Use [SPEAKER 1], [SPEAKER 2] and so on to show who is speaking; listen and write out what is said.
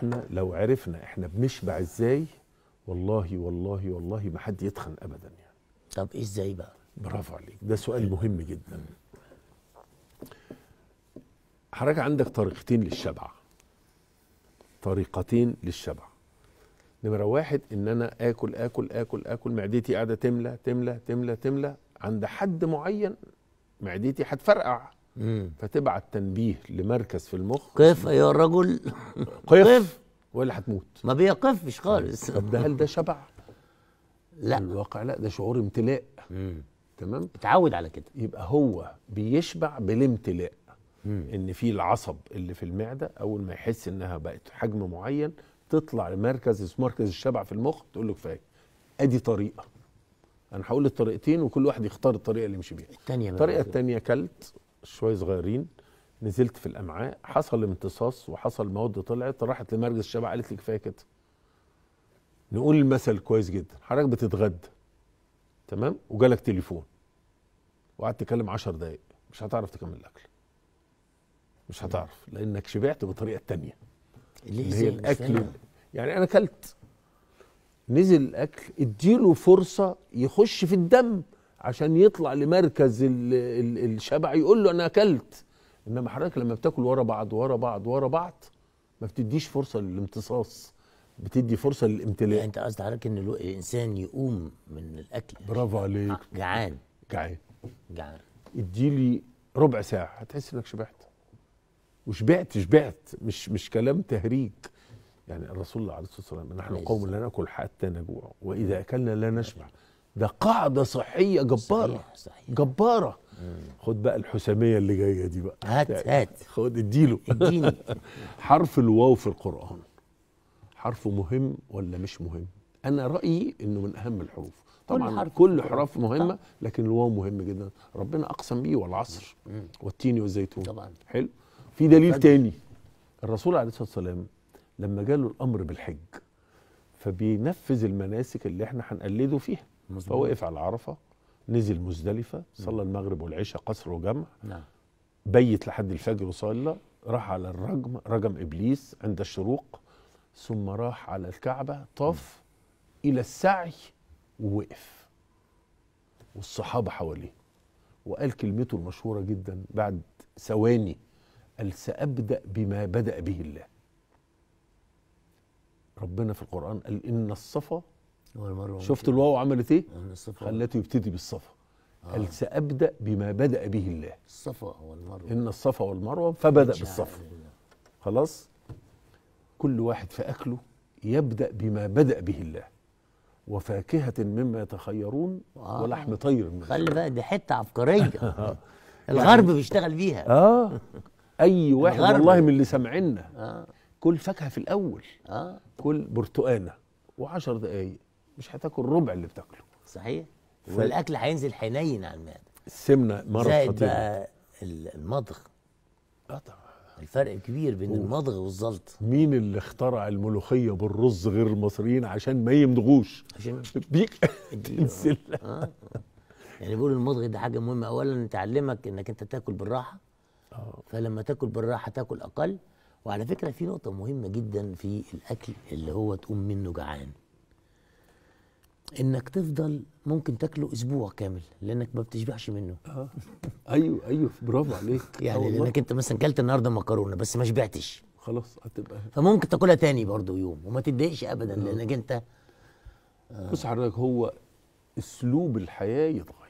[SPEAKER 1] احنا لو عرفنا احنا بنشبع ازاي والله والله والله ما حد يتخن ابدا يعني طب ازاي بقى برافو عليك ده سؤال مهم جدا حضرتك عندك طريقتين للشبع طريقتين للشبع نمرة واحد إن أنا آكل آكل آكل آكل معدتي قاعدة تملى تملى تملى تملى عند حد معين معدتي هتفرقع فتبعت تنبيه لمركز في المخ قف ايها الرجل قف, قف. ولا هتموت ما بيقفش خالص طب ده هل ده شبع؟ لا الواقع لا ده شعور امتلاء تمام؟ اتعود على كده يبقى هو بيشبع بالامتلاء مم. ان في العصب اللي في المعده اول ما يحس انها بقت حجم معين تطلع لمركز اسمه مركز الشبع في المخ تقول له كفايه ادي طريقه انا هقول الطريقتين وكل واحد يختار الطريقه اللي يمشي بيها الثانيه الطريقه الثانيه كلت شويه صغيرين نزلت في الامعاء حصل امتصاص وحصل مواد طلعت راحت لمركز الشبع قالت لي كفايه كده نقول المثل كويس جدا حضرتك بتتغدى تمام وجالك تليفون وقعدت تتكلم 10 دقايق مش هتعرف تكمل الاكل مش هتعرف لانك شبعت بالطريقه الثانيه اللي هي الاكل يعني انا اكلت نزل الاكل اديله فرصه يخش في الدم عشان يطلع لمركز الشبع يقول له انا اكلت انما حضرتك لما بتاكل ورا بعض ورا بعض ورا بعض ما بتديش فرصه
[SPEAKER 2] للامتصاص بتدي فرصه للامتلاء يعني انت قصد حضرتك ان الانسان يقوم من الاكل برافو عليك آه، جعان جعان جعان اديلي ربع
[SPEAKER 1] ساعه هتحس انك شبعت وشبعت شبعت مش مش كلام تهريج يعني الرسول عليه الصلاه والسلام نحن قوم لا ناكل حتى نجوع واذا اكلنا لا نشبع ده قاعده صحيه جباره صحيح صحيح. جباره خد بقى الحساميه اللي جايه دي بقى هات هات خد اديله اديني حرف الواو في القران حرف مهم ولا مش مهم انا رايي انه من اهم الحروف طبعا كل, حرف كل حرف مهمه طبعا. لكن الواو مهم جدا ربنا اقسم بيه والعصر والتين والزيتون طبعا حلو في دليل تاني الرسول عليه الصلاه والسلام لما جاله الامر بالحج فبينفذ المناسك اللي احنا هنقلده فيها مزبوط. فوقف على عرفه نزل مزدلفه صلى المغرب والعشاء قصر وجمع نعم. بيت لحد الفجر وصلى راح على الرجم رجم ابليس عند الشروق ثم راح على الكعبه طاف الى السعي ووقف والصحابه حواليه وقال كلمته المشهوره جدا بعد ثواني قال سابدا بما بدا به الله ربنا في القرآن قال إن الصفا شفت الواو عملت إيه؟ خلته يبتدي بالصفا آه. قال سأبدأ بما بدأ به الله الصفا والمروة إن الصفا والمروة فبدأ بالصفا خلاص؟ كل واحد في أكله يبدأ بما بدأ به الله وفاكهة مما يتخيرون آه. ولحم طير من خلي بقى دي حتة عبقرية يعني الغرب بيشتغل
[SPEAKER 2] بيها اه
[SPEAKER 1] اي واحد والله من اللي سامعنا آه. كل فاكهه في الاول
[SPEAKER 2] اه كل برتقانه و10 دقائق مش هتاكل ربع اللي بتاكله صحيح ف... والاكل هينزل حنين على المعده السمنه مرض خطير زائد بقى المضغ اه طبعا الفرق كبير بين أوه. المضغ والزلط مين اللي
[SPEAKER 1] اخترع الملوخيه بالرز غير المصريين عشان ما يمضغوش عشان بيك تنزل
[SPEAKER 2] آه. يعني بيقولوا المضغ ده حاجه مهمه اولا تعلمك انك انت تاكل بالراحه آه. فلما تاكل بالراحه تاكل اقل وعلى فكرة في نقطة مهمة جدا في الأكل اللي هو تقوم منه جعان انك تفضل ممكن تاكله اسبوع كامل لانك ما بتشبعش منه اه ايوه ايوه برافو عليك يعني آه، لانك انت مثلا كلت النهارده مكرونه بس ما شبعتش خلاص هتبقى فممكن تاكلها تاني برضه يوم وما تتضايقش ابدا آه. لانك انت آه. بص حضرتك هو اسلوب الحياه يتغير